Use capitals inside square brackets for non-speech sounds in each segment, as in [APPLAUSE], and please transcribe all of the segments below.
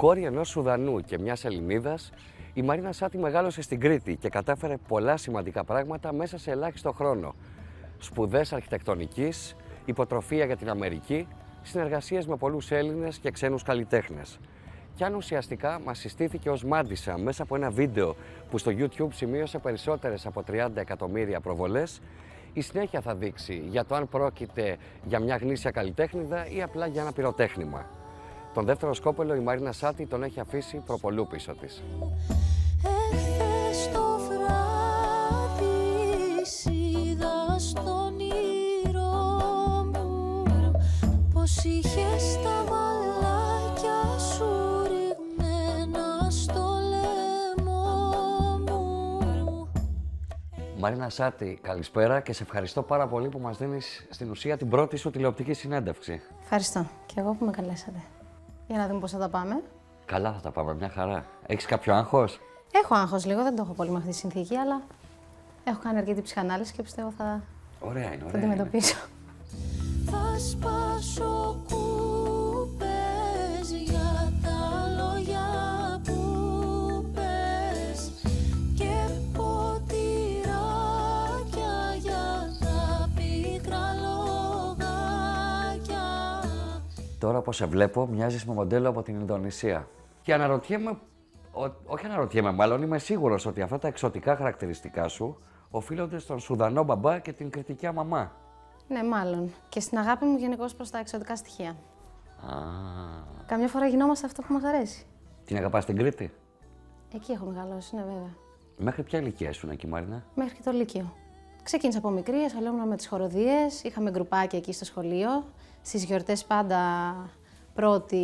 κόρη ενός Σουδανού και μιας Ελληνίδας, η Μαρίνα Σάτι μεγάλωσε στην Κρήτη και κατάφερε πολλά σημαντικά πράγματα μέσα σε ελάχιστο χρόνο. Σπουδές αρχιτεκτονικής, υποτροφία για την Αμερική, συνεργασίες με πολλούς Έλληνες και ξένους καλλιτέχνες. Και αν ουσιαστικά μας συστήθηκε ως μάντισα μέσα από ένα βίντεο που στο YouTube σημείωσε περισσότερες από 30 εκατομμύρια προβολές, η συνέχεια θα δείξει για το αν πρόκειται για μια γνήσια καλλιτέχνηδα ή απλά για ένα πυροτέχνημα. Τον δεύτερο σκόπελο η Μαρίνα Σάτη τον έχει αφήσει προπολού πίσω της. Μαρίνα Σάτη, καλησπέρα και σε ευχαριστώ πάρα πολύ που μας δίνεις στην ουσία την πρώτη σου τηλεοπτική συνέντευξη. Ευχαριστώ και εγώ που με καλέσατε. Για να δούμε πώς θα τα πάμε. Καλά θα τα πάμε, μια χαρά. Έχεις κάποιο άγχος. Έχω άγχος λίγο, δεν το έχω πολύ με αυτή τη συνθήκη, αλλά έχω κάνει αρκετή ψυχανάλυση και πιστεύω θα. Ωραία είναι, ωραία. Θα αντιμετωπίσω. Θα σπάσω τώρα όπως σε βλέπω, μοιάζεις με μοντέλο από την Ινδονησία. Και αναρωτιέμαι, ό, όχι αναρωτιέμαι, μάλλον είμαι σίγουρος ότι αυτά τα εξωτικά χαρακτηριστικά σου οφείλονται στον Σουδανό μπαμπά και την κριτική μαμά. Ναι, μάλλον. Και στην αγάπη μου γενικώ προς τα εξωτικά στοιχεία. Α. Καμιά φορά γινόμαστε αυτό που μας αρέσει. Την αγαπάς στην Κρήτη. Εκεί έχω μεγαλώσει, ναι, βέβαια. Μέχρι ποια ηλικία ήσουν εκεί, Μαρίνα. Μέχρι και το Λύκειο. Ξεκίνησα από μικρή, ασχολούμαι με τις χοροδίες, είχαμε γκρουπάκια εκεί στο σχολείο στις γιορτές πάντα πρώτη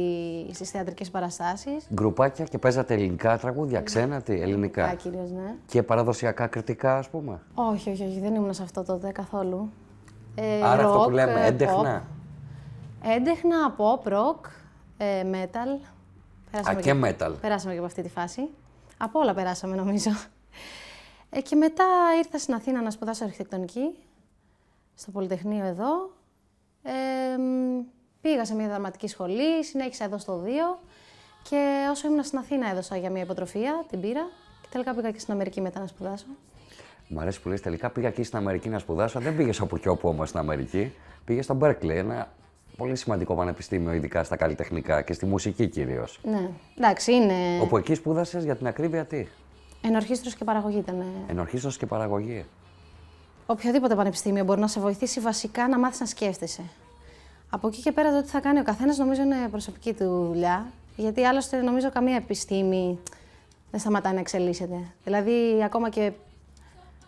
στις θεατρικές παραστάσεις. Γκρουπάκια και παίζατε ελληνικά τραγούδια, ναι. ξένα, τι, ελληνικά. Ελληνικά ναι. Και παραδοσιακά κριτικά, ας πούμε. Όχι, όχι, δεν ήμουν σε αυτό τότε καθόλου. Ε, Άρα rock, αυτό που λέμε, ε, έντεχνα. Έντεχνα, pop, rock, ε, metal. Περάσαμε Α, και, metal. Περάσαμε και από αυτή τη φάση. Από όλα περάσαμε, νομίζω. Ε, και μετά ήρθα στην Αθήνα να σπουδάσω αρχιτεκτονική, στο Πολυτεχνείο εδώ. Ε, πήγα σε μια δραματική σχολή, συνέχισα εδώ στο 2 και όσο ήμουν στην Αθήνα έδωσα για μια υποτροφία, την πήρα και τελικά πήγα και στην Αμερική μετά να σπουδάσω. Μ' αρέσει που λες τελικά πήγα και στην Αμερική να σπουδάσω, δεν πήγες από εκεί όπου όμως στην Αμερική. Πήγες στο Berkeley, ένα πολύ σημαντικό πανεπιστήμιο, ειδικά στα καλλιτεχνικά και στη μουσική κυρίως. Ναι, εντάξει, είναι. Όπου εκεί σπούδασες για την ακρίβεια τι. Ενορχίστρο και παραγωγή ήταν. Ενορχίστρο και παραγωγή οποιοδήποτε πανεπιστήμιο μπορεί να σε βοηθήσει βασικά να μάθεις να σκέφτεσαι. Από εκεί και πέρα το τι θα κάνει ο καθένας νομίζω είναι προσωπική του δουλειά. Γιατί άλλωστε νομίζω καμία επιστήμη δεν σταματάει να εξελίσσεται. Δηλαδή, ακόμα και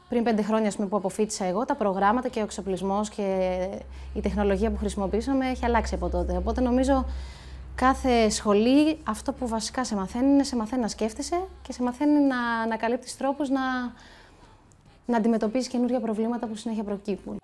πριν πέντε χρόνια που αποφύτησα εγώ, τα προγράμματα και ο εξοπλισμός και η τεχνολογία που χρησιμοποιήσαμε έχει αλλάξει από τότε. Οπότε νομίζω κάθε σχολή αυτό που βασικά σε μαθαίνει είναι σε μαθαίνει να σκέφτεσαι και σε μαθαίνει να ανακαλύπτεις τρόπους να να αντιμετωπίσει καινούργια προβλήματα που συνέχεια προκύπτουν.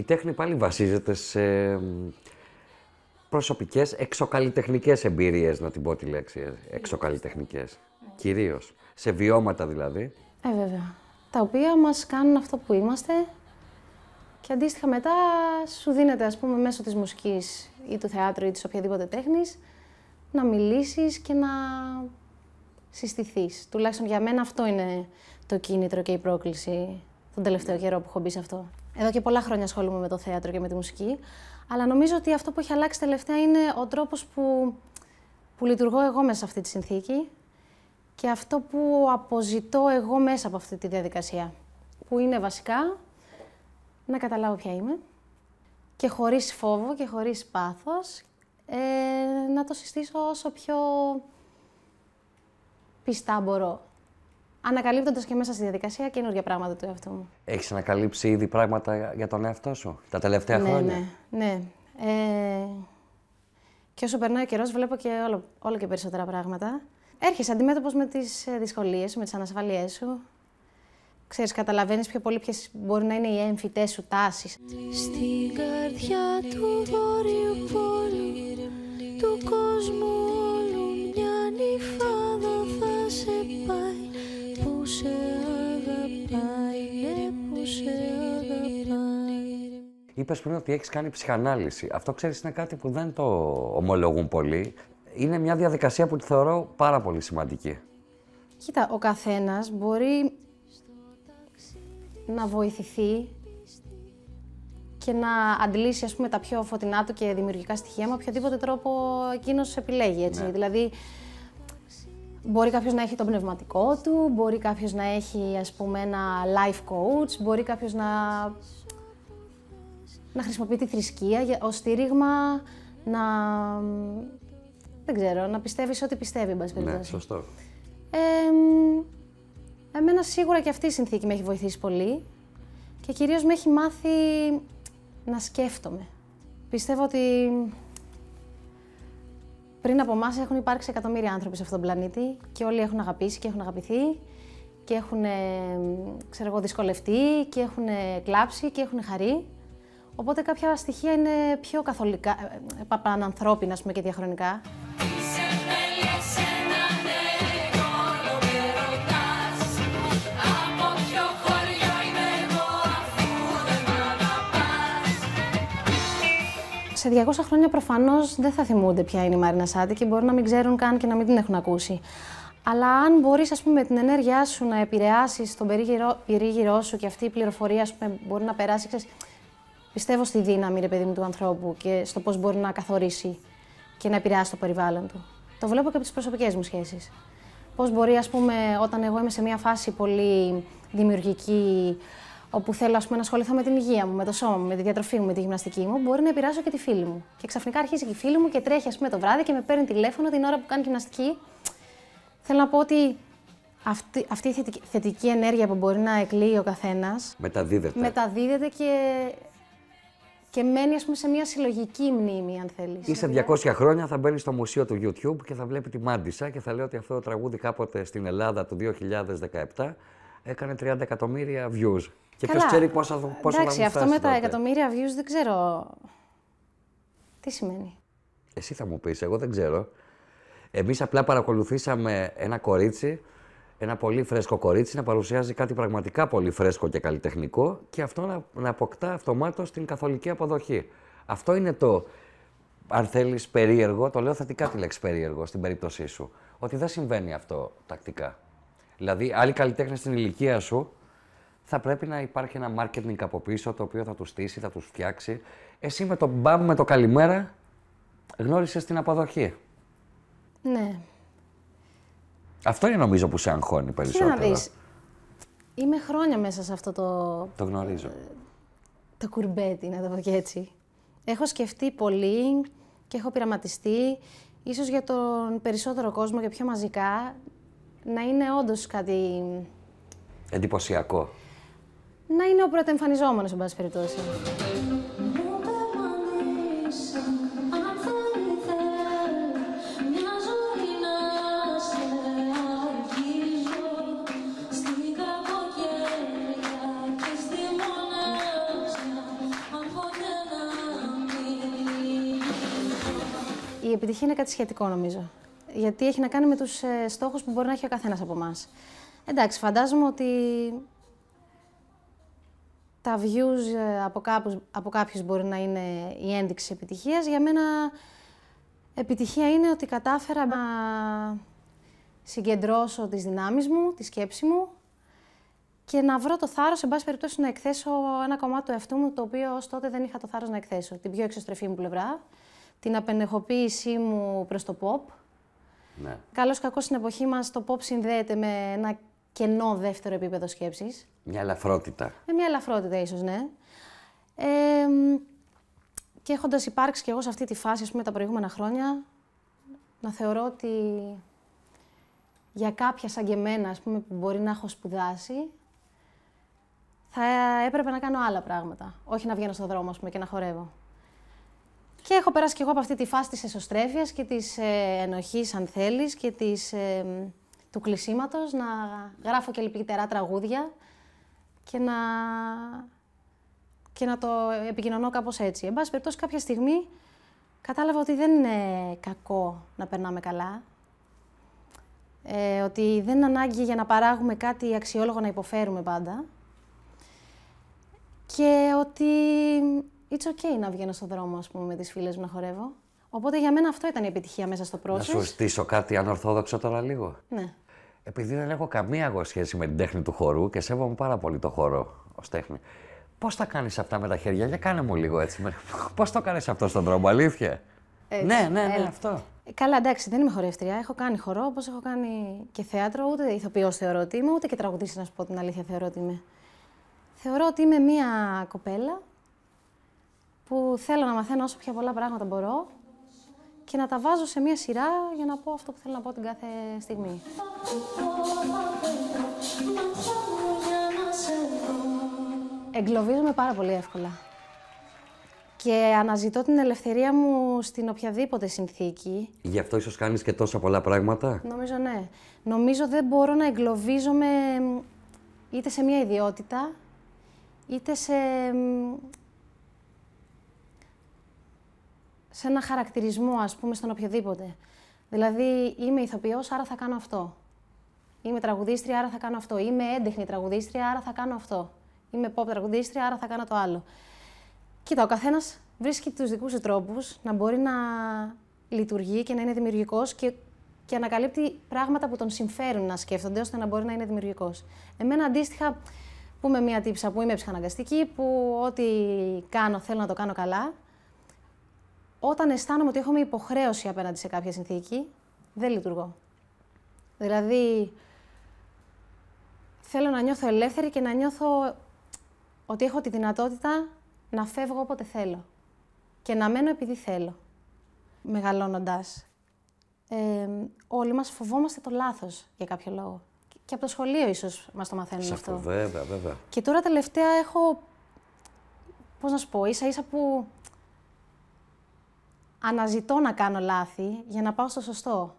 η τέχνη πάλι βασίζεται σε προσωπικές εξωκαλλιτεχνικές εμπειρίες, να την πω τη λέξη, εξωκαλλιτεχνικές, ναι. κυρίως, σε βιώματα δηλαδή. Ε, βέβαια. Τα οποία μας κάνουν αυτό που είμαστε και αντίστοιχα μετά σου δίνεται, ας πούμε, μέσω της μουσικής ή του θεάτρου ή της οποιαδήποτε τέχνης, να μιλήσεις και να συστηθείς. Τουλάχιστον για μένα αυτό είναι το κίνητρο και η πρόκληση τον τελευταίο καιρό που έχω μπει σε αυτό. Εδώ και πολλά χρόνια ασχολούμαι με το θέατρο και με τη μουσική. Αλλά νομίζω ότι αυτό που έχει αλλάξει τελευταία είναι ο τρόπος που, που λειτουργώ εγώ μέσα σε αυτή τη συνθήκη και αυτό που αποζητώ εγώ μέσα από αυτή τη διαδικασία. Που είναι βασικά να καταλάβω ποια είμαι και χωρίς φόβο και χωρίς πάθος ε, να το συστήσω όσο πιο πιστά μπορώ ανακαλύπτοντας και μέσα στη διαδικασία καινούργια πράγματα του εαυτού μου. Έχεις ανακαλύψει ήδη πράγματα για τον εαυτό σου τα τελευταία ναι, χρόνια. Ναι, ναι. Ε, και όσο περνάει ο καιρός, βλέπω και όλο, όλο και περισσότερα πράγματα. Έρχεσαι αντιμέτωπος με τις ε, δυσκολίες σου, με τις ανασφαλίες σου. Ξέρεις, καταλαβαίνεις πιο πολύ ποιες μπορεί να είναι οι έμφυτές σου τάσεις. Στην καρδιά του βόρειου πόλου, του κόσμου Είπες πριν ότι έχεις κάνει ψυχανάλυση. Αυτό ξέρεις είναι κάτι που δεν το ομολογούν πολλοί. Είναι μια διαδικασία που τη θεωρώ πάρα πολύ σημαντική. Κοίτα, ο καθένας μπορεί να βοηθηθεί και να αντλήσει ας πούμε, τα πιο φωτεινά του και δημιουργικά στοιχεία με οποιοδήποτε τρόπο εκείνος επιλέγει. Έτσι. Ναι. Δηλαδή, Μπορεί κάποιος να έχει το πνευματικό του, μπορεί κάποιος να έχει ας πούμε, ένα life coach, μπορεί κάποιος να να χρησιμοποιεί τη θρησκεία ως στήριγμα να... Δεν ξέρω, να πιστεύει ό,τι πιστεύει, εν Ναι, σωστό. εμένα σίγουρα και αυτή η συνθήκη με έχει βοηθήσει πολύ και κυρίως με έχει μάθει να σκέφτομαι. Πιστεύω ότι πριν από εμάς έχουν υπάρξει εκατομμύρια άνθρωποι σε αυτόν τον πλανήτη και όλοι έχουν αγαπήσει και έχουν αγαπηθεί και έχουν ξέρω εγώ, δυσκολευτεί και έχουν κλάψει και έχουν χαρεί. Οπότε κάποια στοιχεία είναι πιο καθολικά, ε, ε, πανανθρώπινα πούμε, και διαχρονικά. σε 200 χρόνια προφανώς δεν θα θυμούνται ποια είναι η Μαρίνα Σάτι και μπορεί να μην ξέρουν καν και να μην την έχουν ακούσει. Αλλά αν μπορείς, ας πούμε, με την ενέργειά σου να επηρεάσεις τον περίγυρό, σου και αυτή η πληροφορία, ας πούμε, μπορεί να περάσει, Πιστεύω στη δύναμη, ρε παιδί μου, του ανθρώπου και στο πώς μπορεί να καθορίσει και να επηρεάσει το περιβάλλον του. Το βλέπω και από τις προσωπικές μου σχέσεις. Πώς μπορεί, ας πούμε, όταν εγώ είμαι σε μια φάση πολύ δημιουργική, όπου θέλω ας πούμε, να ασχοληθώ με την υγεία μου, με το σώμα μου, με τη διατροφή μου, με τη γυμναστική μου, μπορεί να επηρεάσω και τη φίλη μου. Και ξαφνικά αρχίζει και η φίλη μου και τρέχει ας πούμε, το βράδυ και με παίρνει τηλέφωνο την ώρα που κάνει γυμναστική. Θέλω να πω ότι αυτή, αυτή η θετική, ενέργεια που μπορεί να εκλείει ο καθένας. Μεταδίδεται. Μεταδίδεται και και μένει ας πούμε, σε μια συλλογική μνήμη, αν θέλεις. Ή 200 χρόνια θα μπαίνει στο μουσείο του YouTube και θα βλέπει τη Μάντισα και θα λέει ότι αυτό το τραγούδι κάποτε στην Ελλάδα το 2017 έκανε 30 εκατομμύρια views. Και ποιος ξέρει πόσα, βγουν. Εντάξει, αυτό με τα εκατομμύρια views δεν ξέρω. Τι σημαίνει. Εσύ θα μου πεις, εγώ δεν ξέρω. Εμείς απλά παρακολουθήσαμε ένα κορίτσι ένα πολύ φρέσκο κορίτσι να παρουσιάζει κάτι πραγματικά πολύ φρέσκο και καλλιτεχνικό και αυτό να, να αποκτά αυτομάτως την καθολική αποδοχή. Αυτό είναι το, αν θέλεις περίεργο, το λέω θετικά τη λέξη περίεργο στην περίπτωσή σου, ότι δεν συμβαίνει αυτό τακτικά. Δηλαδή, άλλοι καλλιτέχνες στην ηλικία σου θα πρέπει να υπάρχει ένα marketing από πίσω το οποίο θα τους στήσει, θα τους φτιάξει. Εσύ με το μπαμ, με το καλημέρα, γνώρισες την αποδοχή. Ναι. Αυτό είναι νομίζω που σε αγχώνει περισσότερο. Τι να δεις. Είμαι χρόνια μέσα σε αυτό το... Το γνωρίζω. Ε, το κουρμπέτι, να το πω και έτσι. Έχω σκεφτεί πολύ και έχω πειραματιστεί. Ίσως για τον περισσότερο κόσμο και πιο μαζικά να είναι όντως κάτι... Εντυπωσιακό. Να είναι ο πρωτεμφανιζόμενος, εν πάση περιπτώσει. επιτυχία είναι κάτι σχετικό νομίζω. Γιατί έχει να κάνει με τους ε, στόχους που μπορεί να έχει ο καθένας από εμάς. Εντάξει, φαντάζομαι ότι τα views ε, από, κάπους, από κάποιους μπορεί να είναι η ένδειξη επιτυχίας. Για μένα επιτυχία είναι ότι κατάφερα να συγκεντρώσω τις δυνάμεις μου, τη σκέψη μου και να βρω το θάρρος, σε πάση περιπτώσει, να εκθέσω ένα κομμάτι του εαυτού μου το οποίο ως τότε δεν είχα το θάρρος να εκθέσω. Την πιο εξωστρεφή μου πλευρά την απενεχοποίησή μου προς το pop. Ναι. Καλώς κακό στην εποχή μας το pop συνδέεται με ένα κενό δεύτερο επίπεδο σκέψης. Μια ελαφρότητα. Με μια ελαφρότητα ίσως, ναι. Ε, και έχοντας υπάρξει κι εγώ σε αυτή τη φάση, ας τα προηγούμενα χρόνια, να θεωρώ ότι για κάποια σαν και εμένα, πούμε, που μπορεί να έχω σπουδάσει, θα έπρεπε να κάνω άλλα πράγματα. Όχι να βγαίνω στον δρόμο, πούμε, και να χορεύω. Και έχω περάσει και εγώ από αυτή τη φάση της εσωστρέφειας και της ε, ενοχής, αν θέλεις, και της, ε, του κλεισίματος, να γράφω και λυπητερά τραγούδια και να, και να το επικοινωνώ κάπως έτσι. Εν πάση περιπτώσει, κάποια στιγμή κατάλαβα ότι δεν είναι κακό να περνάμε καλά. Ε, ότι δεν είναι ανάγκη για να παράγουμε κάτι αξιόλογο να υποφέρουμε πάντα. Και ότι it's okay να βγαίνω στον δρόμο, ας πούμε, με τις φίλες μου να χορεύω. Οπότε για μένα αυτό ήταν η επιτυχία μέσα στο πρόσωπο. Να σου στήσω κάτι ανορθόδοξο τώρα λίγο. Ναι. Επειδή δεν έχω καμία εγώ σχέση με την τέχνη του χορού και σέβομαι πάρα πολύ το χώρο ως τέχνη. Πώς τα κάνεις αυτά με τα χέρια, για κάνε μου λίγο έτσι. [LAUGHS] Πώς το κάνεις αυτό στον δρόμο, αλήθεια. Έτσι, ναι, ναι, ναι, έλα. αυτό. Ε, καλά, εντάξει, δεν είμαι χορεύτρια. Έχω κάνει χορό, όπως έχω κάνει και θέατρο. Ούτε ηθοποιός θεωρώ ότι είμαι, ούτε και τραγουδίστρια, να σου πω την αλήθεια, θεωρώ ότι είμαι. Θεωρώ ότι είμαι μία κοπέλα που θέλω να μαθαίνω όσο πιο πολλά πράγματα μπορώ και να τα βάζω σε μία σειρά για να πω αυτό που θέλω να πω την κάθε στιγμή. Εγκλωβίζομαι πάρα πολύ εύκολα και αναζητώ την ελευθερία μου στην οποιαδήποτε συνθήκη. Γι' αυτό ίσως κάνεις και τόσα πολλά πράγματα. Νομίζω ναι. Νομίζω δεν μπορώ να εγκλωβίζομαι είτε σε μία ιδιότητα, είτε σε σε ένα χαρακτηρισμό, ας πούμε, στον οποιοδήποτε. Δηλαδή, είμαι ηθοποιός, άρα θα κάνω αυτό. Είμαι τραγουδίστρια, άρα θα κάνω αυτό. Είμαι έντεχνη τραγουδίστρια, άρα θα κάνω αυτό. Είμαι pop τραγουδίστρια, άρα θα κάνω το άλλο. Κοίτα, ο καθένας βρίσκει τους δικούς του τρόπους να μπορεί να λειτουργεί και να είναι δημιουργικός και, και ανακαλύπτει πράγματα που τον συμφέρουν να σκέφτονται ώστε να μπορεί να είναι δημιουργικός. Εμένα αντίστοιχα, πούμε μια τύψα που είμαι ψυχαναγκαστική, που ό,τι κάνω θέλω να το κάνω καλά όταν αισθάνομαι ότι μια υποχρέωση απέναντι σε κάποια συνθήκη, δεν λειτουργώ. Δηλαδή, θέλω να νιώθω ελεύθερη και να νιώθω ότι έχω τη δυνατότητα να φεύγω όποτε θέλω και να μένω επειδή θέλω, μεγαλώνοντας. Ε, όλοι μας φοβόμαστε το λάθος για κάποιο λόγο. Και από το σχολείο ίσως μας το μαθαίνουν αυτό. Βέβαια, βέβαια. Και τώρα τελευταία έχω, πώς να σου πω, ίσα ίσα που αναζητώ να κάνω λάθη για να πάω στο σωστό.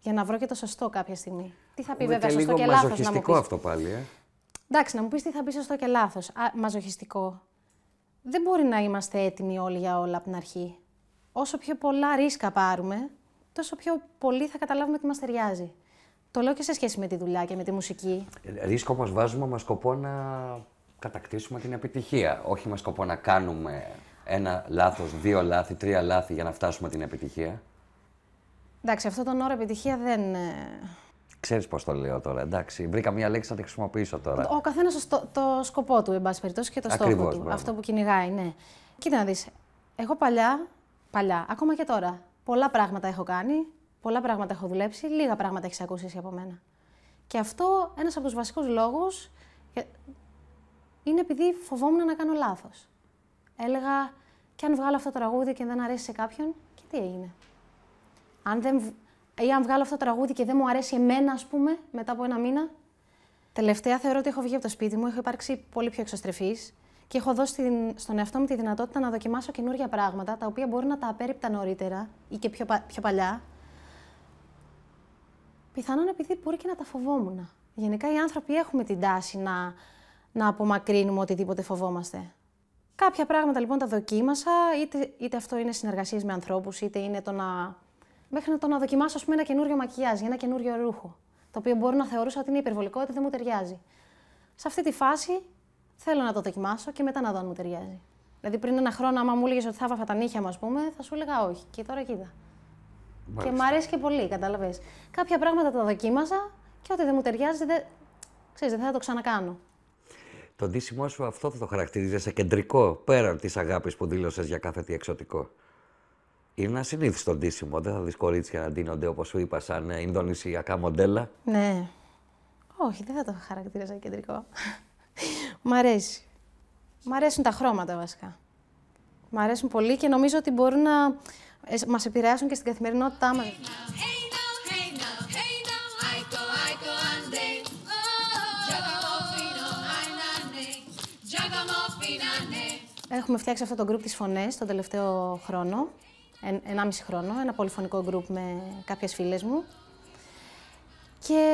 Για να βρω και το σωστό κάποια στιγμή. Τι θα πει βέβαια σωστό και λάθος. να μου πεις. αυτό πάλι, ε. Εντάξει, να μου πεις τι θα πει σωστό και λάθος. Μαζοχιστικό. Δεν μπορεί να είμαστε έτοιμοι όλοι για όλα από την αρχή. Όσο πιο πολλά ρίσκα πάρουμε, τόσο πιο πολύ θα καταλάβουμε τι μας ταιριάζει. Το λέω και σε σχέση με τη δουλειά και με τη μουσική. Ε, ρίσκο μας βάζουμε με σκοπό να κατακτήσουμε την επιτυχία. Όχι με σκοπό να κάνουμε ένα λάθος, δύο λάθη, τρία λάθη για να φτάσουμε την επιτυχία. Εντάξει, αυτό τον όρο επιτυχία δεν. Ε, Ξέρεις πώς το λέω τώρα. Εντάξει, βρήκα μία λέξη να τη χρησιμοποιήσω τώρα. Ο καθένας το, το σκοπό του, εν πάση περιπτώσει, και το στόχο του. Αυτό που κυνηγάει, ναι. Κοίτα να δεις. Εγώ παλιά, παλιά, ακόμα και τώρα, πολλά πράγματα έχω κάνει, πολλά πράγματα έχω δουλέψει, λίγα πράγματα έχεις ακούσει από μένα. Και αυτό ένας από τους βασικούς λόγους είναι επειδή φοβόμουν να κάνω λάθος έλεγα και αν βγάλω αυτό το τραγούδι και δεν αρέσει σε κάποιον, και τι έγινε. Αν δεν... Ή αν βγάλω αυτό το τραγούδι και δεν μου αρέσει εμένα, ας πούμε, μετά από ένα μήνα. Τελευταία θεωρώ ότι έχω βγει από το σπίτι μου, έχω υπάρξει πολύ πιο εξωστρεφής και έχω δώσει στον εαυτό μου τη δυνατότητα να δοκιμάσω καινούργια πράγματα, τα οποία μπορεί να τα απέρριπτα νωρίτερα ή και πιο, πιο παλιά. Πιθανόν επειδή μπορεί και να τα φοβόμουν. Γενικά οι άνθρωποι έχουμε την τάση να, να απομακρύνουμε οτιδήποτε φοβόμαστε. Κάποια πράγματα λοιπόν τα δοκίμασα, είτε, είτε αυτό είναι συνεργασίες με ανθρώπους, είτε είναι το να. μέχρι να το να δοκιμάσω ας πούμε, ένα καινούριο μακιάζ ένα καινούριο ρούχο. Το οποίο μπορώ να θεωρούσα ότι είναι υπερβολικό, ότι δεν μου ταιριάζει. Σε αυτή τη φάση θέλω να το δοκιμάσω και μετά να δω αν μου ταιριάζει. Δηλαδή πριν ένα χρόνο, άμα μου έλεγες ότι θα έβαφα τα νύχια μου, ας πούμε, θα σου έλεγα όχι. Και τώρα κοίτα. Μάλιστα. Και μου αρέσει και πολύ, κατάλαβες. Κάποια πράγματα τα δοκίμαζα και ό,τι δεν μου ταιριάζει, δεν, ξέρεις, δεν θα το ξανακάνω. Το ντύσιμό σου αυτό θα το χαρακτηρίζει σε κεντρικό, πέραν της αγάπης που δήλωσες για κάθε τι εξωτικό. Είναι ένα συνήθιστο ντύσιμο. Δεν θα δεις κορίτσια να ντύνονται όπως σου είπα, σαν ε, Ινδονησιακά μοντέλα. Ναι. Όχι, δεν θα το χαρακτηρίζα κεντρικό. Μ' αρέσει. Μ' αρέσουν τα χρώματα βασικά. Μ' αρέσουν πολύ και νομίζω ότι μπορούν να ε, μας επηρεάσουν και στην καθημερινότητά μας. Έχουμε φτιάξει αυτό το group της Φωνές τον τελευταίο χρόνο, εν, ενάμιση χρόνο, ένα πολυφωνικό group με κάποιες φίλες μου. Και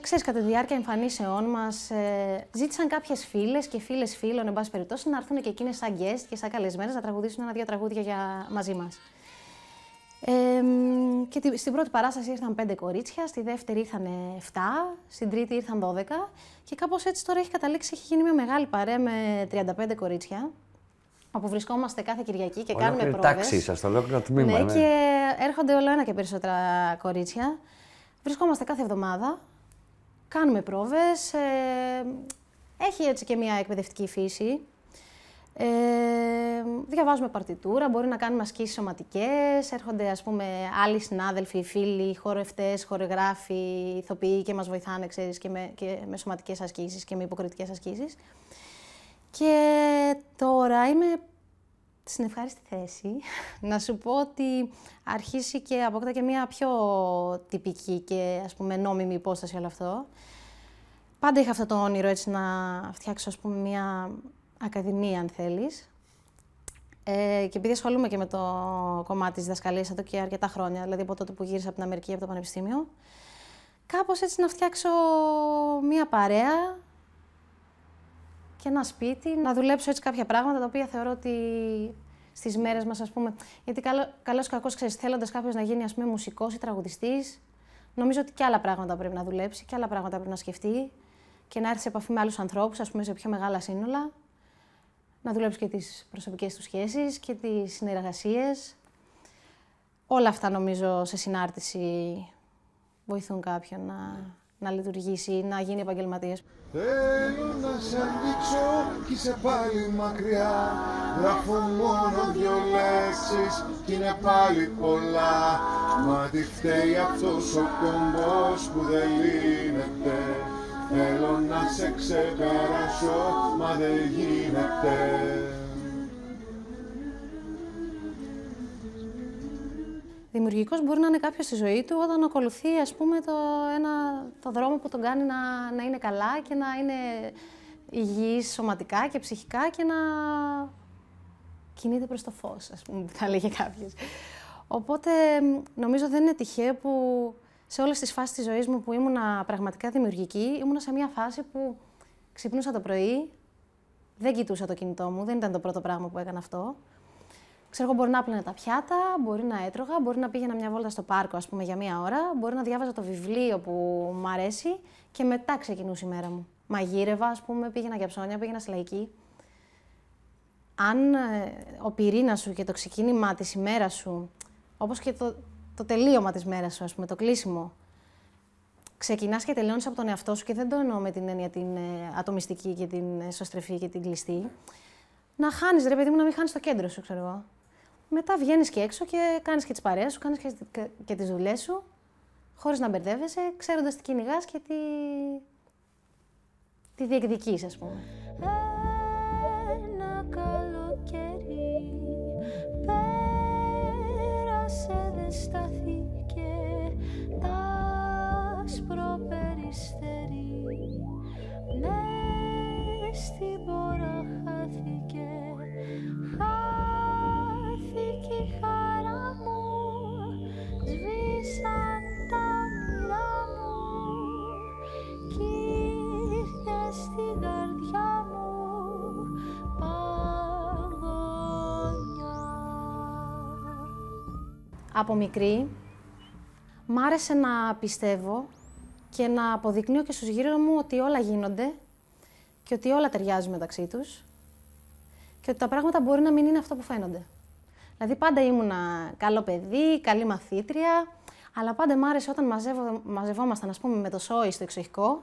ξέρεις, κατά τη διάρκεια εμφανίσεών μας, ε, ζήτησαν κάποιες φίλες και φίλες φίλων, εν πάση περιπτώσει, να έρθουν και εκείνες σαν guest και σαν καλεσμένες να τραγουδήσουν ένα-δύο τραγούδια για, μαζί μας. Ε, και στην πρώτη παράσταση ήρθαν πέντε κορίτσια, στη δεύτερη ήρθαν 7, στην τρίτη ήρθαν 12 και κάπως έτσι τώρα έχει καταλήξει, έχει γίνει μια μεγάλη παρέα με 35 κορίτσια όπου βρισκόμαστε κάθε Κυριακή και κάνουμε πρόβες. Τάξη σας, ολόκληρο τμήμα. Ναι, ναι, και έρχονται όλο ένα και περισσότερα κορίτσια. Βρισκόμαστε κάθε εβδομάδα, κάνουμε πρόβες, ε, έχει έτσι και μια εκπαιδευτική φύση. Ε, διαβάζουμε παρτιτούρα, μπορεί να κάνουμε ασκήσεις σωματικές, έρχονται ας πούμε άλλοι συνάδελφοι, φίλοι, χορευτές, χορεγράφοι, ηθοποιοί και μας βοηθάνε ξέρεις, και, με, και με σωματικές ασκήσεις και με υποκριτικές ασκήσεις. Και τώρα είμαι στην ευχάριστη θέση [LAUGHS] να σου πω ότι αρχίσει και αποκτά και μια πιο τυπική και ας πούμε νόμιμη υπόσταση όλο αυτό. Πάντα είχα αυτό το όνειρο έτσι να φτιάξω ας πούμε μια ακαδημία αν θέλεις. Ε, και επειδή ασχολούμαι και με το κομμάτι της διδασκαλίας εδώ και αρκετά χρόνια, δηλαδή από τότε που γύρισα από την Αμερική από το Πανεπιστήμιο, κάπως έτσι να φτιάξω μία παρέα και ένα σπίτι, να δουλέψω έτσι κάποια πράγματα τα οποία θεωρώ ότι στις μέρες μας, ας πούμε. Γιατί καλό ή κακός, ξέρεις, θέλοντας κάποιος να γίνει ας πούμε, μουσικός ή τραγουδιστής, νομίζω ότι και άλλα πράγματα πρέπει να δουλέψει και άλλα πράγματα πρέπει να σκεφτεί και να έρθει σε επαφή με άλλους ανθρώπους, ας πούμε, σε πιο μεγάλα σύνολα. Να δουλέψει και τις προσωπικές του σχέσεις και τις συνεργασίες. Όλα αυτά νομίζω σε συνάρτηση βοηθούν κάποιον να. Ναι να λειτουργήσει, να γίνει επαγγελματίας. Θέλω να σε αγγίξω κι είσαι πάλι μακριά Γράφω μόνο δυο λέξεις κι είναι πάλι πολλά Μα τι φταίει αυτός ο κομπός που δεν λύνεται Θέλω να σε ξεπεράσω μα δεν γίνεται Δημιουργικός μπορεί να είναι κάποιος στη ζωή του όταν ακολουθεί ας πούμε, το, ένα, το δρόμο που τον κάνει να, να είναι καλά και να είναι υγιής σωματικά και ψυχικά και να κινείται προς το φως, ας πούμε, θα λέγε κάποιος. Οπότε νομίζω δεν είναι τυχαίο που σε όλες τις φάσεις της ζωής μου που ήμουν πραγματικά δημιουργική, ήμουνα σε μια φάση που ξυπνούσα το πρωί, δεν κοιτούσα το κινητό μου, δεν ήταν το πρώτο πράγμα που έκανα αυτό. Ξέρω εγώ, μπορεί να πλένε τα πιάτα, μπορεί να έτρωγα, μπορεί να πήγαινα μια βόλτα στο πάρκο, ας πούμε, για μία ώρα, μπορεί να διάβαζα το βιβλίο που μου αρέσει και μετά ξεκινούσε η μέρα μου. Μαγείρευα, ας πούμε, πήγαινα για ψώνια, πήγαινα σε λαϊκή. Αν ε, ο πυρήνας σου και το ξεκίνημα της ημέρα σου, όπως και το, το τελείωμα της μέρας σου, ας πούμε, το κλείσιμο, ξεκινάς και τελειώνεις από τον εαυτό σου και δεν το εννοώ με την έννοια την ε, ατομιστική και την εσωστρεφή και την κλειστή. Να χάνεις, ρε παιδί μου, να μην χάνεις το κέντρο σου, ξέρω εγώ μετά βγαίνεις και έξω και κάνεις και τις παρέες σου, κάνεις και τις δουλειές σου, χωρίς να μπερδεύεσαι, ξέροντας τι κυνηγάς και τι. τη διεκδικείς, ας πούμε. Ένα καλοκαίρι πέρασε, δεν στάθηκε τα σπροπεριστέρι μες στην πόλη. από μικρή. Μ' άρεσε να πιστεύω και να αποδεικνύω και στους γύρω μου ότι όλα γίνονται και ότι όλα ταιριάζουν μεταξύ τους και ότι τα πράγματα μπορεί να μην είναι αυτό που φαίνονται. Δηλαδή πάντα ήμουνα καλό παιδί, καλή μαθήτρια, αλλά πάντα μ' άρεσε όταν μαζεύω, μαζευόμασταν, ας πούμε, με το σόι στο εξοχικό,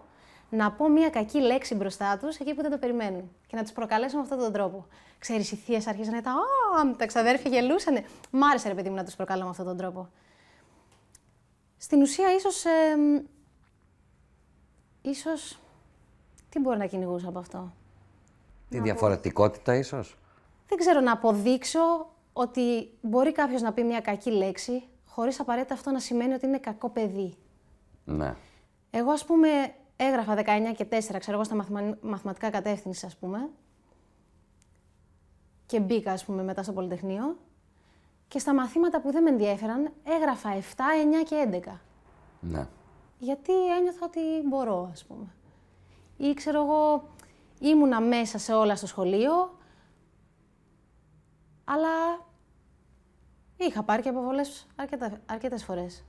να πω μια κακή λέξη μπροστά τους εκεί που δεν το περιμένουν και να τους προκαλέσω με αυτόν τον τρόπο. Ξέρεις, οι θείες άρχισαν να τα. Α, τα ξαδέρφια γελούσανε. Μ' άρεσε ρε παιδί μου να τους προκαλώ με αυτόν τον τρόπο. Στην ουσία, ίσως. Ε, ίσως... Τι μπορεί να κυνηγούσα από αυτό. Τη διαφορετικότητα, ίσως. Δεν ξέρω να αποδείξω ότι μπορεί κάποιος να πει μια κακή λέξη χωρίς απαραίτητα αυτό να σημαίνει ότι είναι κακό παιδί. Ναι. Εγώ, ας πούμε, έγραφα 19 και 4, ξέρω εγώ, στα μαθηματικά κατεύθυνση, ας πούμε, και μπήκα, ας πούμε, μετά στο Πολυτεχνείο, και στα μαθήματα που δεν με ενδιέφεραν, έγραφα 7, 9 και 11. Ναι. Γιατί ένιωθα ότι μπορώ, ας πούμε. Ή, ξέρω εγώ, ήμουνα μέσα σε όλα στο σχολείο, αλλά είχα πάρει και αποβολές αρκετά, αρκετές φορές.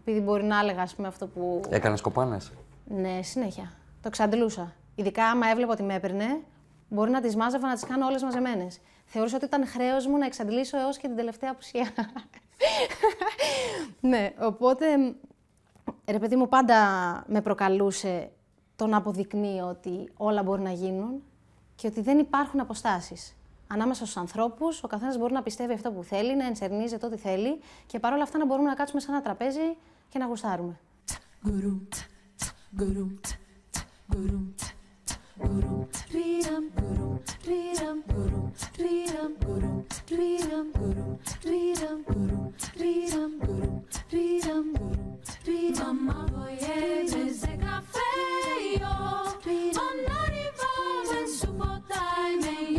Επειδή μπορεί να έλεγα, ας πούμε, αυτό που... Έκανες κοπάνες. Ναι, συνέχεια. Το ξαντλούσα. Ειδικά άμα έβλεπα ότι με έπαιρνε, μπορεί να τις μάζευα να τις κάνω όλες μαζεμένες. Θεωρούσα ότι ήταν χρέος μου να εξαντλήσω έως και την τελευταία απουσία. [LAUGHS] ναι, οπότε. Ρε παιδί μου, πάντα με προκαλούσε το να αποδεικνύει ότι όλα μπορεί να γίνουν και ότι δεν υπάρχουν αποστάσεις. Ανάμεσα στους ανθρώπους, ο καθένας μπορεί να πιστεύει αυτό που θέλει, να το ό,τι θέλει και παρόλα αυτά να μπορούμε να κάτσουμε σαν ένα τραπέζι και να γουστάρουμε. gurumt, gurumt, gurumt, ridam, gurumt, ridam, gurumt, ridam, gurumt, ridam, gurumt, ridam, gurumt, ridam, gurumt, ridam, gurumt, ridam. Mamma voyage se caffè io, ma non arriva nessun potai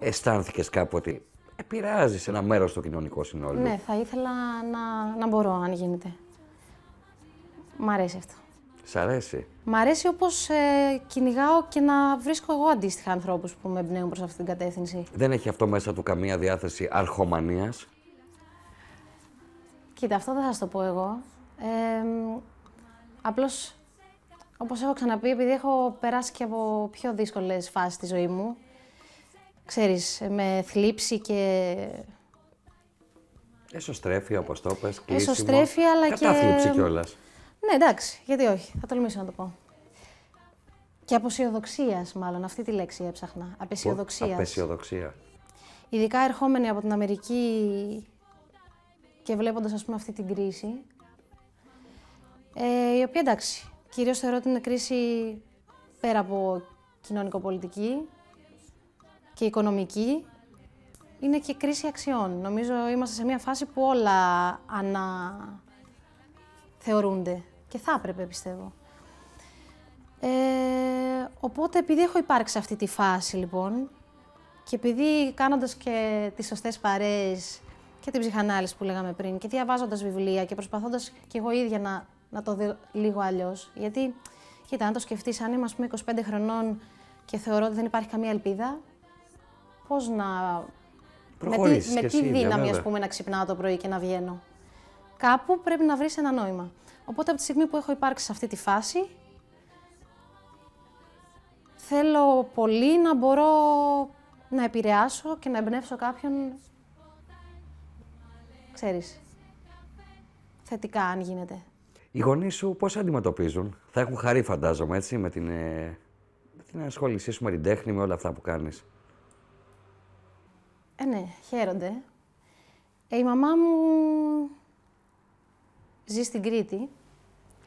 αισθάνθηκες κάπου ότι επηρεάζει ένα μέρος στο κοινωνικό συνόλου. Ναι, θα ήθελα να, να μπορώ, αν γίνεται. Μ' αρέσει αυτό. Σ' αρέσει. Μ' αρέσει όπως ε, κυνηγάω και να βρίσκω εγώ αντίστοιχα ανθρώπους που με εμπνέουν προς αυτή την κατεύθυνση. Δεν έχει αυτό μέσα του καμία διάθεση αρχομανίας. Κοίτα, αυτό δεν θα σου το πω εγώ. Ε, Απλώς, όπως έχω ξαναπεί, επειδή έχω περάσει και από πιο δύσκολες φάσεις τη ζωή μου, ξέρεις, με θλίψη και... Εσωστρέφεια, όπως το είπες, κλείσιμο. Εσωστρέφεια, αλλά Κατάθλιψη και... Κατάθλιψη κιόλας. Ναι, εντάξει, γιατί όχι, θα τολμήσω να το πω. Και αποσιοδοξίας, μάλλον, αυτή τη λέξη έψαχνα. Απεσιοδοξίας. Απεσιοδοξία. Ειδικά ερχόμενοι από την Αμερική και βλέποντας, ας πούμε, αυτή την κρίση. Ε, η οποία εντάξει, κυρίως θεωρώ ότι είναι κρίση πέρα από κοινωνικοπολιτική, και οικονομική, είναι και κρίση αξιών. Νομίζω είμαστε σε μια φάση που όλα αναθεωρούνται και θα έπρεπε, πιστεύω. Ε, οπότε, επειδή έχω υπάρξει αυτή τη φάση, λοιπόν, και επειδή κάνοντας και τις σωστές παρέες και την ψυχανάλυση που λέγαμε πριν και διαβάζοντας βιβλία και προσπαθώντας και εγώ ίδια να, να το δω λίγο αλλιώς. γιατί, κοίτα, αν το σκεφτείς, αν είμαι, πούμε, 25 χρονών και θεωρώ ότι δεν υπάρχει καμία ελπίδα, πώς να... με τι, με τι δύναμη, πούμε, να ξυπνάω το πρωί και να βγαίνω. Κάπου πρέπει να βρεις ένα νόημα. Οπότε από τη στιγμή που έχω υπάρξει σε αυτή τη φάση, θέλω πολύ να μπορώ να επηρεάσω και να εμπνεύσω κάποιον, ξέρεις, θετικά αν γίνεται. Οι γονείς σου πώς αντιμετωπίζουν. Θα έχουν χαρή φαντάζομαι, έτσι, με την, ε, με την ασχόλησή σου, με την τέχνη, με όλα αυτά που κάνεις. Ε, ναι, χαίρονται. Ε, η μαμά μου ζει στην Κρήτη,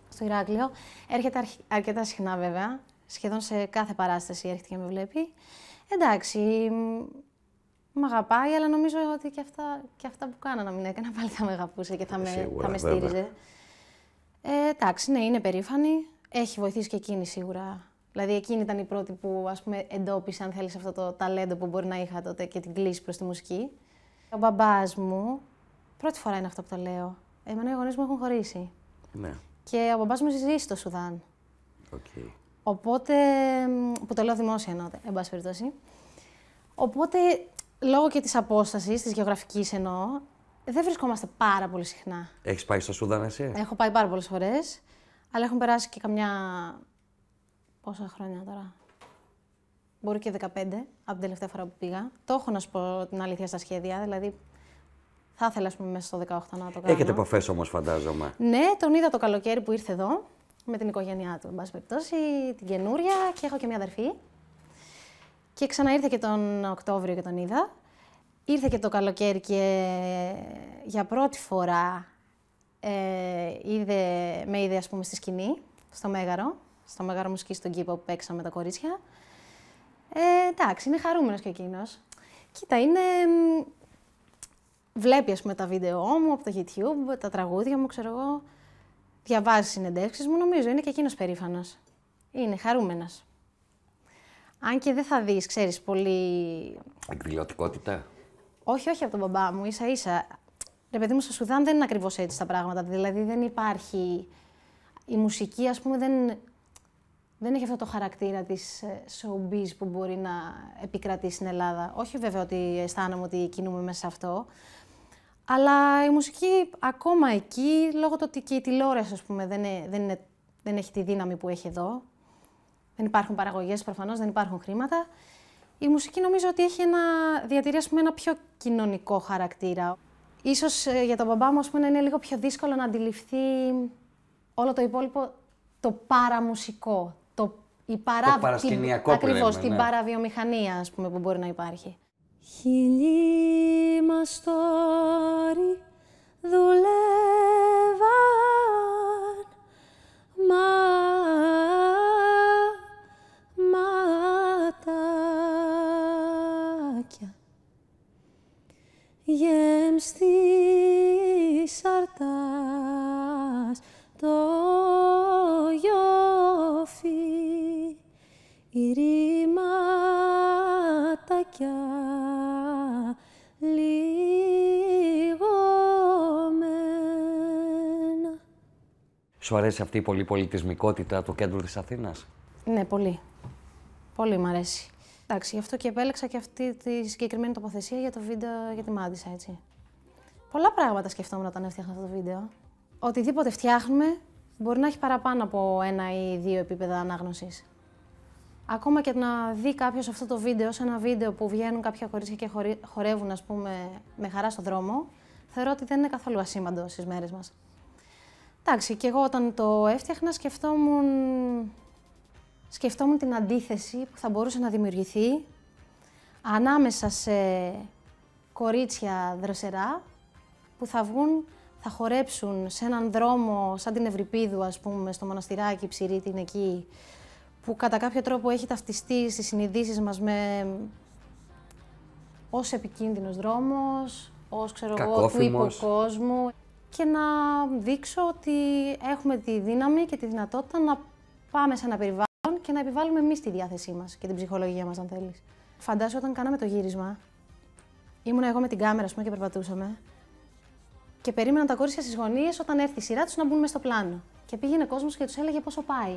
στο Ηράκλειο. Έρχεται αρκετά συχνά βέβαια, σχεδόν σε κάθε παράσταση έρχεται και με βλέπει. Εντάξει, με αγαπάει, αλλά νομίζω ότι και αυτά, και αυτά που κάνα να μην έκανα πάλι θα με αγαπούσε και θα με, θα με στήριζε. Ε, εντάξει, ναι, είναι περήφανη. Έχει βοηθήσει και εκείνη σίγουρα Δηλαδή, εκείνη ήταν η πρώτη που ας πούμε, εντόπισε, αν θέλεις, αυτό το ταλέντο που μπορεί να είχα τότε και την κλίση προς τη μουσική. Ο μπαμπάς μου, πρώτη φορά είναι αυτό που το λέω. Εμένα οι γονείς μου έχουν χωρίσει. Ναι. Και ο μπαμπάς μου ζει στο Σουδάν. Okay. Οπότε. που το λέω δημόσια εννοώ, εν πάση περιπτώσει. Οπότε, λόγω και της απόστασης, της γεωγραφικής εννοώ, δεν βρισκόμαστε πάρα πολύ συχνά. Έχεις πάει στο Σουδάν, εσύ. Έχω πάει πάρα πολλές φορές, αλλά έχουν περάσει και καμιά πόσα χρόνια τώρα. Μπορεί και 15 από την τελευταία φορά που πήγα. Το έχω να σου πω την αλήθεια στα σχέδια. Δηλαδή, θα ήθελα πούμε, μέσα στο 18 να το κάνω. Έχετε επαφές όμως, φαντάζομαι. Ναι, τον είδα το καλοκαίρι που ήρθε εδώ με την οικογένειά του. Εν πάση περιπτώσει, την καινούρια και έχω και μια αδερφή. Και ήρθε και τον Οκτώβριο και τον είδα. Ήρθε και το καλοκαίρι και για πρώτη φορά ε, είδε, με είδε ας πούμε στη σκηνή, στο Μέγαρο, στο μεγάλο Μουσική στον κήπο που παίξαμε τα κορίτσια. Ε, εντάξει, είναι χαρούμενος και εκείνος. Κοίτα, είναι... Βλέπει, ας πούμε, τα βίντεο μου από το YouTube, τα τραγούδια μου, ξέρω εγώ. Διαβάζει συνεντεύξεις μου, νομίζω. Είναι και εκείνος περήφανος. Είναι χαρούμενος. Αν και δεν θα δεις, ξέρεις πολύ... Εκδηλωτικότητα. Όχι, όχι από τον μπαμπά μου, ίσα ίσα. Ρε παιδί μου, στο Σουδάν δεν είναι ακριβώς έτσι τα πράγματα. Δηλαδή δεν υπάρχει... Η μουσική, ας πούμε, δεν δεν έχει αυτό το χαρακτήρα της ε, showbiz που μπορεί να επικρατεί στην Ελλάδα. Όχι βέβαια ότι αισθάνομαι ότι κινούμε μέσα σε αυτό. Αλλά η μουσική ακόμα εκεί, λόγω του ότι και η τηλεόραση, δεν, δεν, δεν έχει τη δύναμη που έχει εδώ. Δεν υπάρχουν παραγωγές προφανώς, δεν υπάρχουν χρήματα. Η μουσική νομίζω ότι έχει ένα, διατηρεί ένα πιο κοινωνικό χαρακτήρα. Ίσως ε, για τον μπαμπά μου ας είναι λίγο πιο δύσκολο να αντιληφθεί όλο το υπόλοιπο το παραμουσικό το, η παρά... το παρασκηνιακό την, Ακριβώς, λέμε, ναι. παραβιομηχανία ας πούμε, που μπορεί να υπάρχει. Χιλί μας τώρα δουλεύαν μα, ματάκια γεμστή σαρτάς το Σου αρέσει αυτή η πολυπολιτισμικότητα του κέντρου της Αθήνας? Ναι, πολύ. Πολύ μου αρέσει. Εντάξει, γι' αυτό και επέλεξα και αυτή τη συγκεκριμένη τοποθεσία για το βίντεο για τη Μάντισα, έτσι. Πολλά πράγματα σκεφτόμουν όταν έφτιαχνα αυτό το βίντεο. Οτιδήποτε φτιάχνουμε μπορεί να έχει παραπάνω από ένα ή δύο επίπεδα ανάγνωσης. Ακόμα και να δει κάποιος αυτό το βίντεο, σε ένα βίντεο που βγαίνουν κάποια κορίτσια και χορεύουν, ας πούμε, με χαρά στον δρόμο, θεωρώ ότι δεν είναι καθόλου ασήμαντο στις μέρες μας. Εντάξει, και εγώ όταν το έφτιαχνα σκεφτόμουν, σκεφτόμουν την αντίθεση που θα μπορούσε να δημιουργηθεί ανάμεσα σε κορίτσια δροσερά που θα βγουν, θα χορέψουν σε έναν δρόμο σαν την Ευρυπίδου, ας πούμε, στο μοναστηράκι, ψηρή την εκεί, που κατά κάποιο τρόπο έχει ταυτιστεί στις συνειδήσεις μας με ως επικίνδυνος δρόμος, ως ξέρω εγώ του υποκόσμου και να δείξω ότι έχουμε τη δύναμη και τη δυνατότητα να πάμε σε ένα περιβάλλον και να επιβάλλουμε εμείς τη διάθεσή μας και την ψυχολογία μας αν θέλεις. Φαντάσου όταν κάναμε το γύρισμα, ήμουν εγώ με την κάμερα πούμε, και περπατούσαμε και περίμεναν τα κόρσια στις γωνίες όταν έρθει η σειρά τους να μπουν μέσα στο πλάνο. Και πήγαινε κόσμος και τους έλεγε πόσο πάει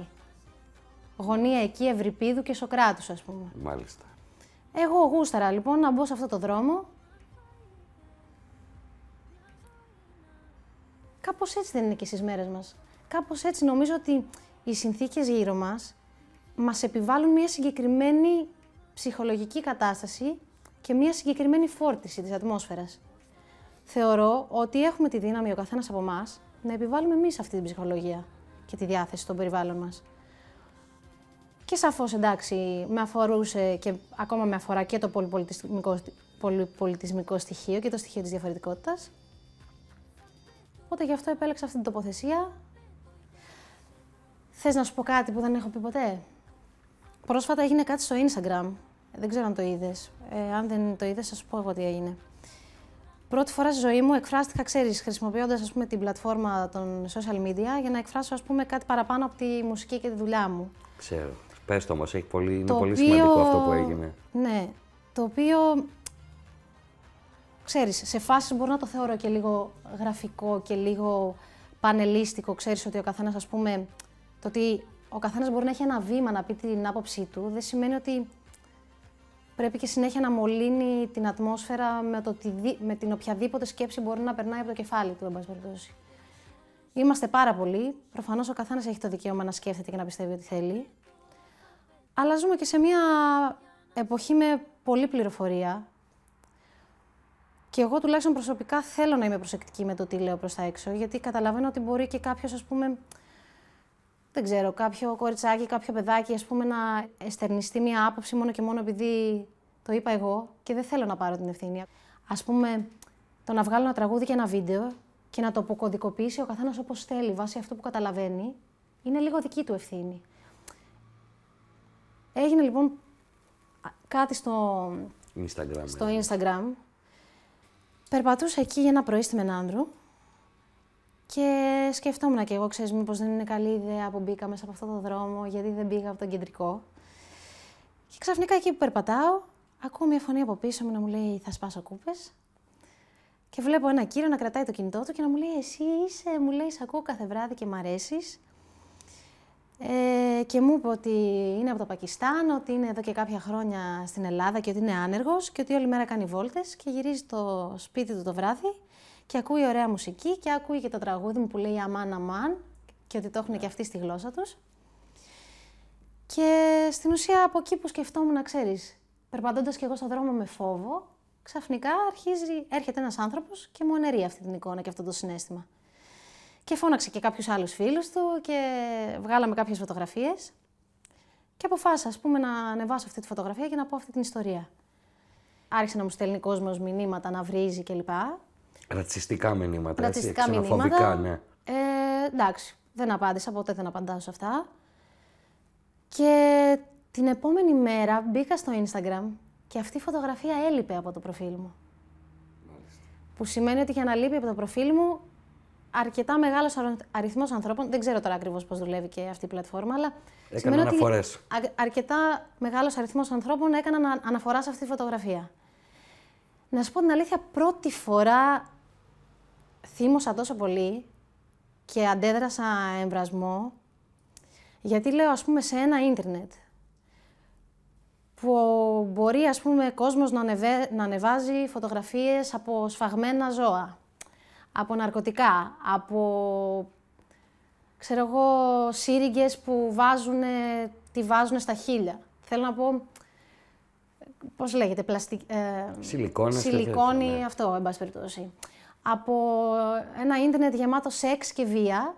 γωνία εκεί Ευρυπίδου και Σοκράτους, ας πούμε. Μάλιστα. Εγώ γούσταρα λοιπόν να μπω σε αυτό το δρόμο. Κάπως έτσι δεν είναι και στις μέρες μας. Κάπως έτσι νομίζω ότι οι συνθήκες γύρω μας μας επιβάλλουν μια συγκεκριμένη ψυχολογική κατάσταση και μια συγκεκριμένη φόρτιση της ατμόσφαιρας. Θεωρώ ότι έχουμε τη δύναμη ο καθένας από εμάς να επιβάλλουμε εμείς αυτή την ψυχολογία και τη διάθεση των περιβάλλων μας. Και σαφώς εντάξει, με αφορούσε και ακόμα με αφορά και το πολυπολιτισμικό, πολυπολιτισμικό στοιχείο και το στοιχείο της διαφορετικότητας. Οπότε γι' αυτό επέλεξα αυτή την τοποθεσία. Θες να σου πω κάτι που δεν έχω πει ποτέ. Πρόσφατα έγινε κάτι στο Instagram. Δεν ξέρω αν το είδες. Ε, αν δεν το είδες, θα σου πω εγώ τι έγινε. Πρώτη φορά στη ζωή μου εκφράστηκα, ξέρεις, χρησιμοποιώντας την πλατφόρμα των social media για να εκφράσω ας πούμε, κάτι παραπάνω από τη μουσική και τη δουλειά μου. Ξέρω. Πες το όμως, έχει πολύ, είναι πολύ σημαντικό αυτό που έγινε. Ναι, το οποίο, ξέρεις, σε φάσεις μπορώ να το θεωρώ και λίγο γραφικό και λίγο πανελίστικο. Ξέρεις ότι ο καθένας, ας πούμε, το ότι ο καθένας μπορεί να έχει ένα βήμα να πει την άποψή του, δεν σημαίνει ότι πρέπει και συνέχεια να μολύνει την ατμόσφαιρα με, το, με την οποιαδήποτε σκέψη μπορεί να περνάει από το κεφάλι του, εν πάση περιπτώσει. Είμαστε πάρα πολλοί. Προφανώς ο καθένας έχει το δικαίωμα να σκέφτεται και να πιστεύει ότι θέλει. Αλλά ζούμε και σε μια εποχή με πολλή πληροφορία. Και εγώ τουλάχιστον προσωπικά θέλω να είμαι προσεκτική με το τι λέω προς τα έξω, γιατί καταλαβαίνω ότι μπορεί και κάποιος, ας πούμε, δεν ξέρω, κάποιο κοριτσάκι, κάποιο παιδάκι, ας πούμε, να εστερνιστεί μια άποψη μόνο και μόνο επειδή το είπα εγώ και δεν θέλω να πάρω την ευθύνη. Ας πούμε, το να βγάλω ένα τραγούδι και ένα βίντεο και να το αποκωδικοποιήσει ο καθένας όπως θέλει, βάσει αυτό που καταλαβαίνει, είναι λίγο δική του ευθύνη. Έγινε λοιπόν κάτι στο Instagram. Στο Instagram. Περπατούσα εκεί για ένα πρωί στην Μενάνδρου και σκεφτόμουν και εγώ, ξέρεις, μήπως δεν είναι καλή ιδέα που μπήκα μέσα από αυτόν τον δρόμο, γιατί δεν πήγα από τον κεντρικό. Και ξαφνικά εκεί που περπατάω, ακούω μια φωνή από πίσω μου να μου λέει «Θα σπάσω κούπες». Και βλέπω ένα κύριο να κρατάει το κινητό του και να μου λέει «Εσύ είσαι, μου λέει, σε ακούω κάθε βράδυ και μ' αρέσεις ε, και μου είπε ότι είναι από το Πακιστάν, ότι είναι εδώ και κάποια χρόνια στην Ελλάδα και ότι είναι άνεργος και ότι όλη μέρα κάνει βόλτες και γυρίζει το σπίτι του το βράδυ και ακούει ωραία μουσική και ακούει και το τραγούδι μου που λέει «Αμάν, αμάν» και ότι το έχουν και αυτοί στη γλώσσα τους. Και στην ουσία από εκεί που σκεφτόμουν, να ξέρεις, περπατώντας και εγώ στον δρόμο με φόβο, ξαφνικά αρχίζει, έρχεται ένας άνθρωπος και μου αναιρεί αυτή την εικόνα και αυτό το συνέστημα. Και φώναξε και κάποιου άλλου φίλου του και βγάλαμε κάποιες φωτογραφίες. Και αποφάσισα, ας πούμε, να ανεβάσω αυτή τη φωτογραφία και να πω αυτή την ιστορία. Άρχισε να μου στέλνει κόσμος μηνύματα, να βρίζει κλπ. Ρατσιστικά μηνύματα, Ρατσιστικά έτσι, μηνύματα. ναι. Ε, εντάξει, δεν απάντησα, ποτέ δεν απαντάω σε αυτά. Και την επόμενη μέρα μπήκα στο Instagram και αυτή η φωτογραφία έλειπε από το προφίλ μου. Μάλιστα. Που σημαίνει ότι για να λείπει από το προφίλ μου αρκετά μεγάλος αριθμός ανθρώπων. Δεν ξέρω τώρα ακριβώς πώς δουλεύει και αυτή η πλατφόρμα, αλλά. Έκαναν αναφορέ. Αρκετά μεγάλος αριθμός ανθρώπων έκαναν αναφορά σε αυτή τη φωτογραφία. Να σου πω την αλήθεια, πρώτη φορά θύμωσα τόσο πολύ και αντέδρασα εμβρασμό, γιατί λέω, ας πούμε, σε ένα ίντερνετ, που μπορεί, ας πούμε, κόσμος να, να ανεβάζει φωτογραφίες από σφαγμένα ζώα, από ναρκωτικά, από ξέρω εγώ, σύριγγες που βάζουν, τη βάζουν στα χείλια. Θέλω να πω, πώς λέγεται, πλαστικ... Ε, σιλικόνη, ναι. αυτό, εν πάση περιπτώσει. Από ένα ίντερνετ γεμάτο σεξ και βία,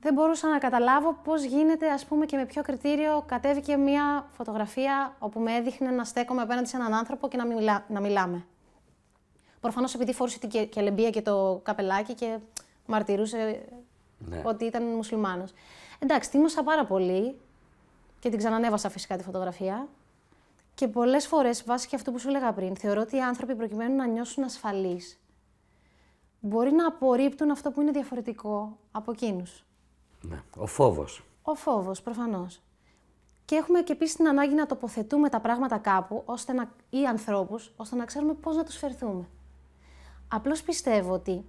δεν μπορούσα να καταλάβω πώς γίνεται, ας πούμε, και με ποιο κριτήριο κατέβηκε μία φωτογραφία όπου με έδειχνε να στέκομαι απέναντι σε έναν άνθρωπο και να μιλάμε. Προφανώς επειδή φόρησε την κελεμπία και το καπελάκι και μαρτυρούσε ναι. ότι ήταν μουσουλμάνος. Εντάξει, τίμωσα πάρα πολύ και την ξανανέβασα φυσικά τη φωτογραφία. Και πολλές φορές, βάσει και αυτό που σου έλεγα πριν, θεωρώ ότι οι άνθρωποι προκειμένου να νιώσουν ασφαλείς, μπορεί να απορρίπτουν αυτό που είναι διαφορετικό από εκείνους. Ναι. Ο φόβος. Ο φόβος, προφανώς. Και έχουμε και επίσης την ανάγκη να τοποθετούμε τα πράγματα κάπου, ώστε να, ή ανθρώπους, ώστε να ξέρουμε πώς να τους φερθούμε. Απλώς πιστεύω ότι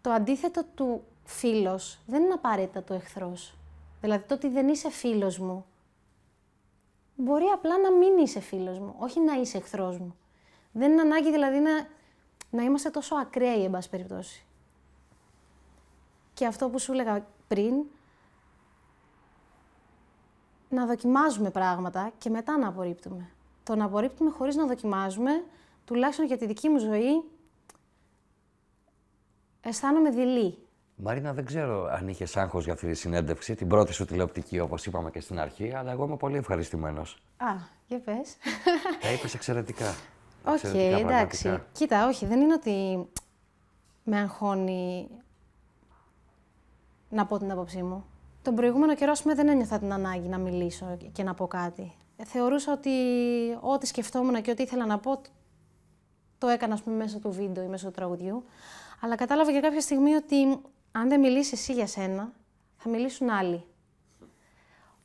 το αντίθετο του φίλος δεν είναι απαραίτητα το εχθρός. Δηλαδή το ότι δεν είσαι φίλος μου μπορεί απλά να μην είσαι φίλος μου, όχι να είσαι εχθρός μου. Δεν είναι ανάγκη δηλαδή να, να είμαστε τόσο ακραίοι, εν πάση περιπτώσει. Και αυτό που σου έλεγα πριν, να δοκιμάζουμε πράγματα και μετά να απορρίπτουμε. Το να απορρίπτουμε χωρίς να δοκιμάζουμε, τουλάχιστον για τη δική μου ζωή, Αισθάνομαι δειλή. Μαρίνα, δεν ξέρω αν είχες άγχος για αυτή τη συνέντευξη, την πρώτη σου τηλεοπτική, όπως είπαμε και στην αρχή, αλλά εγώ είμαι πολύ ευχαριστημένος. Α, για πες. Τα είπες εξαιρετικά. [LAUGHS] Οκ, okay, εντάξει. Κοίτα, όχι, δεν είναι ότι με αγχώνει να πω την άποψή μου. Τον προηγούμενο καιρό, πούμε, δεν ένιωθα την ανάγκη να μιλήσω και να πω κάτι. Θεωρούσα ότι ό,τι σκεφτόμουν και ό,τι ήθελα να πω, το έκανα, πούμε, μέσω του βίντεο ή μέσω του τραγουδιού. Αλλά κατάλαβα και κάποια στιγμή ότι αν δεν μιλήσεις εσύ για σένα, θα μιλήσουν άλλοι.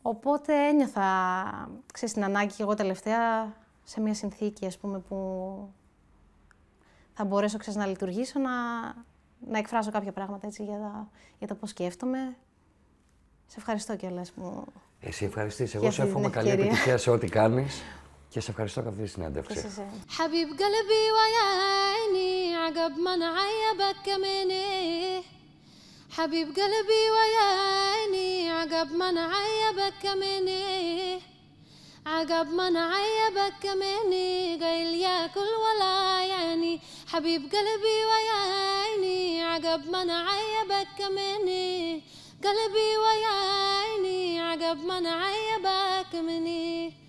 Οπότε ένιωθα, ξέρεις, την ανάγκη και εγώ τελευταία σε μια συνθήκη, ας πούμε, που θα μπορέσω, ξέρεις, να λειτουργήσω, να, να εκφράσω κάποια πράγματα, έτσι, για, για το πώς σκέφτομαι. Σε ευχαριστώ κιόλας που... Εσύ ευχαριστείς. Εγώ σε εύχομαι καλή επιτυχία σε ό,τι κάνεις. [LAUGHS] και σε ευχαριστώ για αυτή τη συνέντευξη. حبيب قلبي ويا عيني عقب ما نعيبك مني حبيب قلبي ويا عيني عقب ما عيبك مني عقب ما مني قايل يا كل ولا يعني حبيب قلبي ويا عيني عقب ما نعيبك مني قلبي ويا عيني عقب ما نعيبك مني